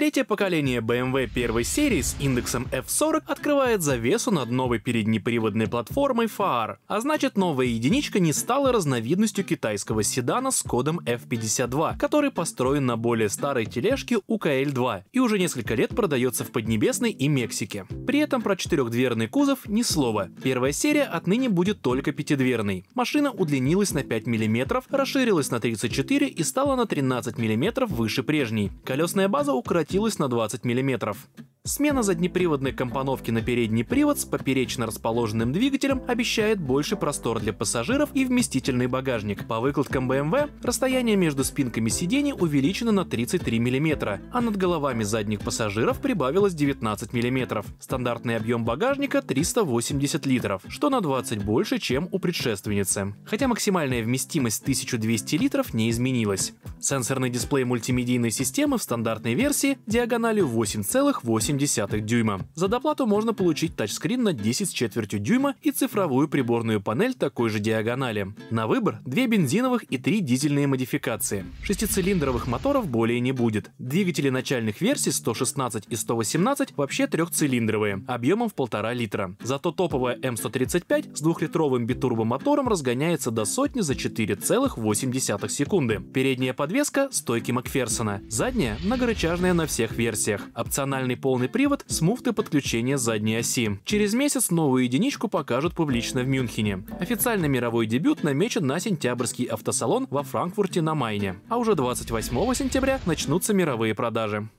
Третье поколение BMW первой серии с индексом F40 открывает завесу над новой переднеприводной платформой FAR, а значит новая единичка не стала разновидностью китайского седана с кодом F52, который построен на более старой тележке UKL2 и уже несколько лет продается в Поднебесной и Мексике. При этом про четырехдверный кузов ни слова. Первая серия отныне будет только пятидверной. Машина удлинилась на 5 мм, расширилась на 34 и стала на 13 мм выше прежней. Колесная база укоротилась сократилась на 20 миллиметров. Смена заднеприводной компоновки на передний привод с поперечно расположенным двигателем обещает больше простор для пассажиров и вместительный багажник. По выкладкам BMW расстояние между спинками сидений увеличено на 33 мм, а над головами задних пассажиров прибавилось 19 мм. Стандартный объем багажника 380 литров, что на 20 больше, чем у предшественницы. Хотя максимальная вместимость 1200 литров не изменилась. Сенсорный дисплей мультимедийной системы в стандартной версии диагональю 8,8 3,7 дюйма. За доплату можно получить тачскрин на 10 с четвертью дюйма и цифровую приборную панель такой же диагонали. На выбор две бензиновых и три дизельные модификации. Шестицилиндровых моторов более не будет. Двигатели начальных версий 116 и 118 вообще трехцилиндровые, объемом в полтора литра. Зато топовая М135 эм с двухлитровым битурбомотором разгоняется до сотни за 4,8 секунды. Передняя подвеска — стойки Макферсона, задняя — многорычажная на всех версиях. Опциональный полный полный привод с муфтой подключения задней оси. Через месяц новую единичку покажут публично в Мюнхене. Официальный мировой дебют намечен на сентябрьский автосалон во Франкфурте на Майне, а уже 28 сентября начнутся мировые продажи.